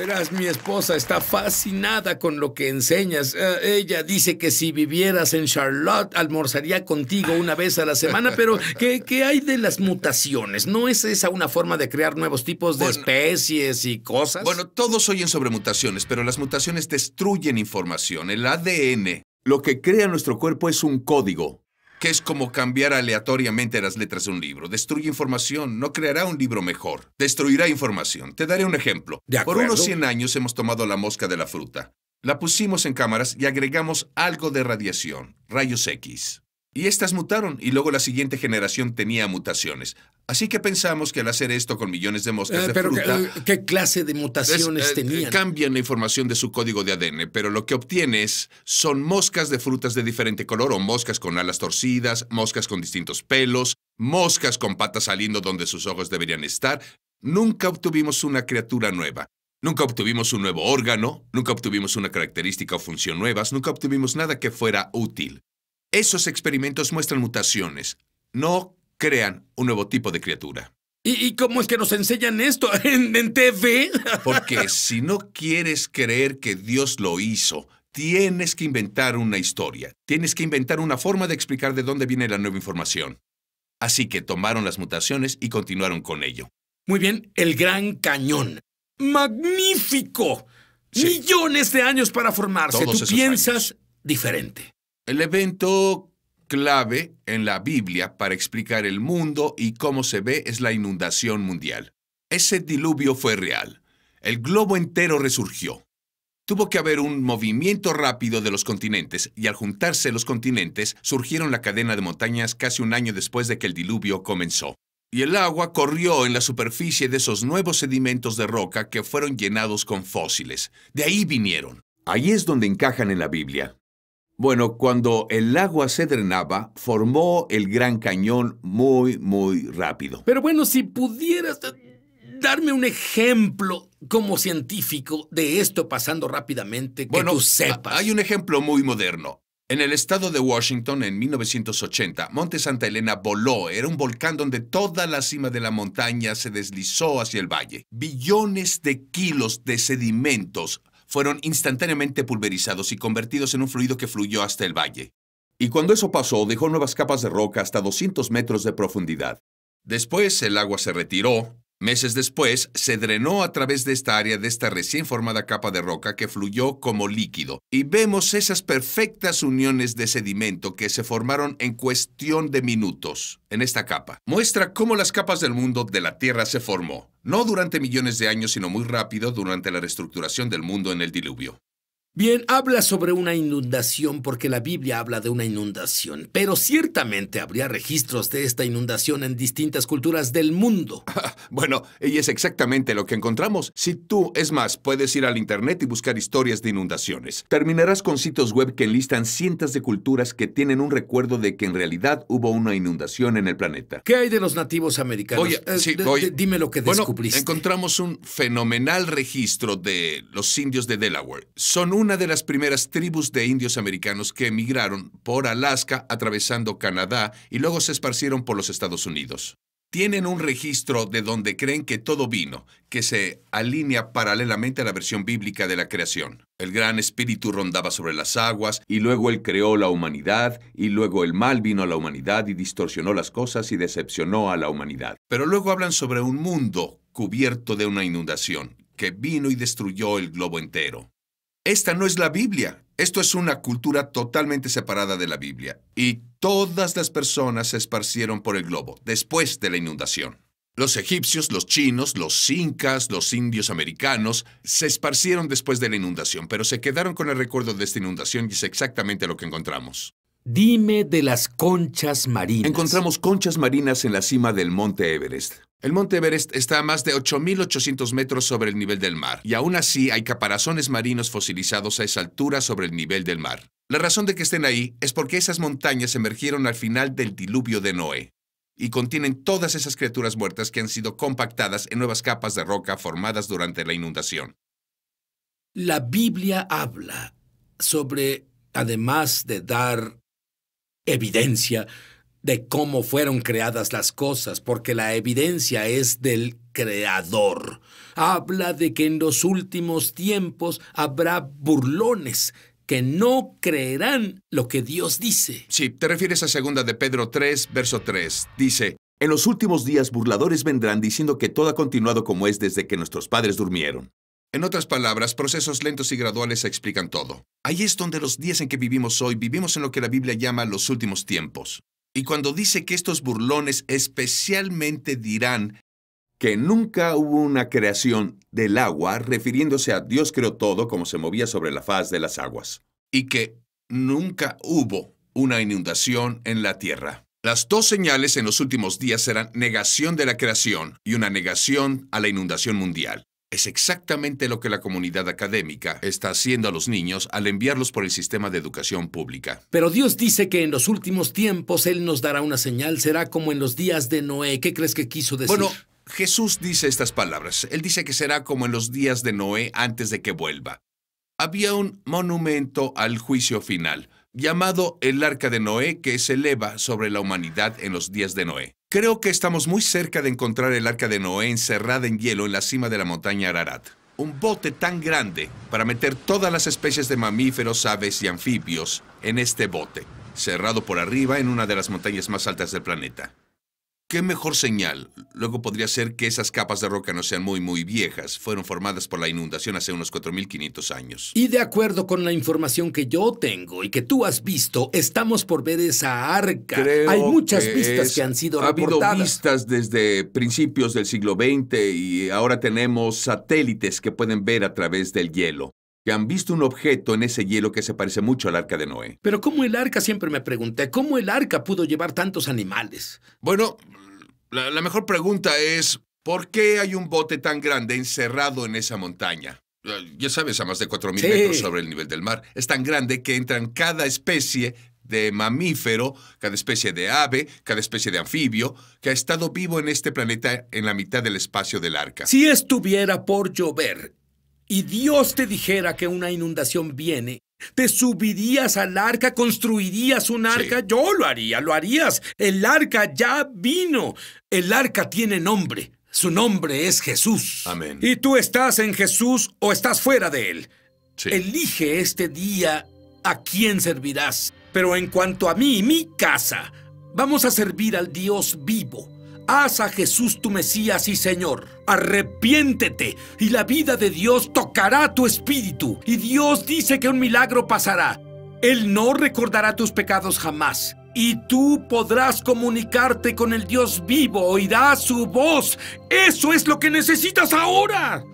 Verás, mi esposa está fascinada con lo que enseñas. Eh, ella dice que si vivieras en Charlotte almorzaría contigo una vez a la semana, pero ¿qué, hay de las mutaciones? ¿No es esa una forma de crear nuevos tipos de especies y cosas? Bueno, todos oyen sobre mutaciones, pero las mutaciones destruyen información. El ADN, lo que crea nuestro cuerpo es un código, que es como cambiar aleatoriamente las letras de un libro. Destruye información, no creará un libro mejor. Destruirá información. Te daré un ejemplo. Por unos 100 años hemos tomado la mosca de la fruta. La pusimos en cámaras y agregamos algo de radiación, rayos X. Y estas mutaron y luego la siguiente generación tenía mutaciones. Así que pensamos que al hacer esto con millones de moscas eh, de fruta... Eh, ¿qué, clase de mutaciones eh, tenían? Cambian la información de su código de ADN, pero lo que obtienes son moscas de frutas de diferente color o moscas con alas torcidas, moscas con distintos pelos, moscas con patas saliendo donde sus ojos deberían estar. Nunca obtuvimos una criatura nueva. Nunca obtuvimos un nuevo órgano, nunca obtuvimos una característica o función nuevas, nunca obtuvimos nada que fuera útil. Esos experimentos muestran mutaciones, no crean un nuevo tipo de criatura. ¿Y, cómo es que nos enseñan esto en, TV? Porque si no quieres creer que Dios lo hizo, tienes que inventar una historia, tienes que inventar una forma de explicar de dónde viene la nueva información. Así que tomaron las mutaciones y continuaron con ello. Muy bien, el Gran Cañón. ¡Magnífico! Millones de años para formarse. Tú piensas diferente. El evento clave en la Biblia para explicar el mundo y cómo se ve es la inundación mundial. Ese diluvio fue real. El globo entero resurgió. Tuvo que haber un movimiento rápido de los continentes y al juntarse los continentes surgieron la cadena de montañas casi un año después de que el diluvio comenzó. Y el agua corrió en la superficie de esos nuevos sedimentos de roca que fueron llenados con fósiles. De ahí vinieron. Ahí es donde encajan en la Biblia. Bueno, cuando el agua se drenaba, formó el Gran Cañón muy, muy rápido. Pero bueno, si pudieras darme un ejemplo como científico de esto pasando rápidamente, que tú sepas. Hay un ejemplo muy moderno. En el estado de Washington, en 1980, Monte Santa Elena voló. Era un volcán donde toda la cima de la montaña se deslizó hacia el valle. Billones de kilos de sedimentos fueron instantáneamente pulverizados y convertidos en un fluido que fluyó hasta el valle. Y cuando eso pasó, dejó nuevas capas de roca hasta 200 metros de profundidad. Después el agua se retiró Meses después, se drenó a través de esta área de esta recién formada capa de roca que fluyó como líquido, y vemos esas perfectas uniones de sedimento que se formaron en cuestión de minutos en esta capa. Muestra cómo las capas del mundo de la Tierra se formó, no durante millones de años, sino muy rápido durante la reestructuración del mundo en el diluvio. Bien, habla sobre una inundación porque la Biblia habla de una inundación, pero ciertamente habría registros de esta inundación en distintas culturas del mundo. bueno, y es exactamente lo que encontramos. Si tú, es más, puedes ir al Internet y buscar historias de inundaciones, terminarás con sitios web que enlistan cientos de culturas que tienen un recuerdo de que en realidad hubo una inundación en el planeta. ¿Qué hay de los nativos americanos? Eh, dime lo que bueno, Encontramos un fenomenal registro de los indios de Delaware. Son un una de las primeras tribus de indios americanos que emigraron por Alaska atravesando Canadá y luego se esparcieron por los Estados Unidos. Tienen un registro de donde creen que todo vino, que se alinea paralelamente a la versión bíblica de la creación. El gran espíritu rondaba sobre las aguas, y luego él creó la humanidad, y luego el mal vino a la humanidad y distorsionó las cosas y decepcionó a la humanidad. Pero luego hablan sobre un mundo cubierto de una inundación, que vino y destruyó el globo entero. Esta no es la Biblia. Esto es una cultura totalmente separada de la Biblia. Y todas las personas se esparcieron por el globo después de la inundación. Los egipcios, los chinos, los incas, los indios americanos se esparcieron después de la inundación, pero se quedaron con el recuerdo de esta inundación y es exactamente lo que encontramos. Dime de las conchas marinas. Encontramos conchas marinas en la cima del monte Everest. El monte Everest está a más de 8.800 metros sobre el nivel del mar, y aún así hay caparazones marinos fosilizados a esa altura sobre el nivel del mar. La razón de que estén ahí es porque esas montañas emergieron al final del diluvio de Noé, y contienen todas esas criaturas muertas que han sido compactadas en nuevas capas de roca formadas durante la inundación. La Biblia habla sobre, además de dar evidencia de cómo fueron creadas las cosas, porque la evidencia es del Creador. Habla de que en los últimos tiempos habrá burlones que no creerán lo que Dios dice. Sí, te refieres a segunda de Pedro 3, verso 3. Dice, en los últimos días burladores vendrán diciendo que todo ha continuado como es desde que nuestros padres durmieron. En otras palabras, procesos lentos y graduales explican todo. Ahí es donde los días en que vivimos hoy vivimos en lo que la Biblia llama los últimos tiempos. Y cuando dice que estos burlones especialmente dirán que nunca hubo una creación del agua, refiriéndose a Dios creó todo como se movía sobre la faz de las aguas, y que nunca hubo una inundación en la tierra. Las dos señales en los últimos días serán negación de la creación y una negación a la inundación mundial. Es exactamente lo que la comunidad académica está haciendo a los niños al enviarlos por el sistema de educación pública. Pero Dios dice que en los últimos tiempos Él nos dará una señal, será como en los días de Noé. ¿Qué crees que quiso decir? Bueno, Jesús dice estas palabras. Él dice que será como en los días de Noé antes de que vuelva. Había un monumento al juicio final, llamado el arca de Noé, que se eleva sobre la humanidad en los días de Noé. Creo que estamos muy cerca de encontrar el arca de Noé encerrada en hielo en la cima de la montaña Ararat. Un bote tan grande para meter todas las especies de mamíferos, aves y anfibios en este bote, cerrado por arriba en una de las montañas más altas del planeta. ¿Qué mejor señal? Luego podría ser que esas capas de roca no sean muy, muy viejas. Fueron formadas por la inundación hace unos 4.500 años. Y de acuerdo con la información que yo tengo y que tú has visto, estamos por ver esa arca. Hay muchas vistas que han sido reportadas. Ha habido vistas desde principios del siglo XX y ahora tenemos satélites que pueden ver a través del hielo que han visto un objeto en ese hielo que se parece mucho al arca de Noé. Pero ¿cómo el arca? Siempre me pregunté, ¿cómo el arca pudo llevar tantos animales? Bueno, la, mejor pregunta es, ¿por qué hay un bote tan grande encerrado en esa montaña? Ya sabes, a más de 4.000 metros sobre el nivel del mar. Es tan grande que entran cada especie de mamífero, cada especie de ave, cada especie de anfibio que ha estado vivo en este planeta en la mitad del espacio del arca. Si estuviera por llover y Dios te dijera que una inundación viene, te subirías al arca, construirías un arca, yo lo haría, lo harías. El arca ya vino. El arca tiene nombre. Su nombre es Jesús. Amén. Y tú estás en Jesús o estás fuera de él. Elige este día a quién servirás. Pero en cuanto a mí y mi casa, vamos a servir al Dios vivo Haz a Jesús tu Mesías y Señor. Arrepiéntete y la vida de Dios tocará tu espíritu. Y Dios dice que un milagro pasará. Él no recordará tus pecados jamás. Y tú podrás comunicarte con el Dios vivo, oirás su voz. Eso es lo que necesitas ahora.